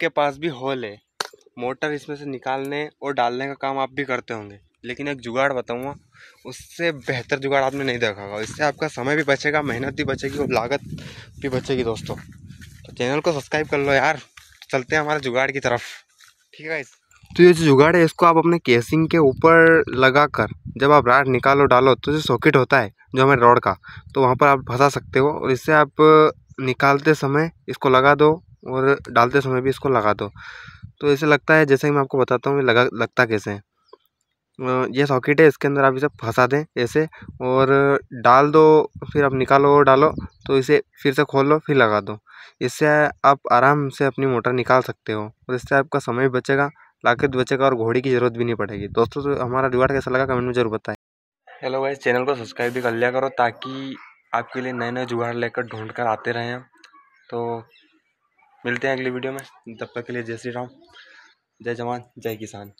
आपके पास भी होल है मोटर इसमें से निकालने और डालने का काम आप भी करते होंगे लेकिन एक जुगाड़ बताऊँगा उससे बेहतर जुगाड़ आपने नहीं देखा होगा इससे आपका समय भी बचेगा मेहनत भी बचेगी और लागत भी बचेगी दोस्तों तो चैनल को सब्सक्राइब कर लो यार चलते हैं हमारे जुगाड़ की तरफ ठीक है इस तो ये जो जुगाड़ है इसको आप अपने केसिंग के ऊपर लगा कर जब आप राड निकालो डालो तो जो सॉकेट होता है जो हमारे रॉड का तो वहाँ पर आप फंसा सकते हो और इससे आप निकालते समय इसको लगा दो और डालते समय भी इसको लगा दो तो ऐसे लगता है जैसे कि मैं आपको बताता हूँ लगा लगता कैसे है ये सॉकेट है इसके अंदर आप इसे फंसा दें ऐसे और डाल दो फिर आप निकालो और डालो तो इसे फिर से खोल लो फिर लगा दो इससे आप आराम से अपनी मोटर निकाल सकते हो और इससे आपका समय बचेगा लागत बचेगा और घोड़ी की ज़रूरत भी नहीं पड़ेगी दोस्तों तो हमारा रिवार्ड कैसा लगा कमेंट में जरूर बताएं हेलो भाई चैनल को सब्सक्राइब भी कर लिया करो ताकि आपके लिए नए नए जुगाड़ लेकर ढूंढ कर आते रहें तो मिलते हैं अगली वीडियो में तब तक के लिए जय श्री राम जय जवान जय किसान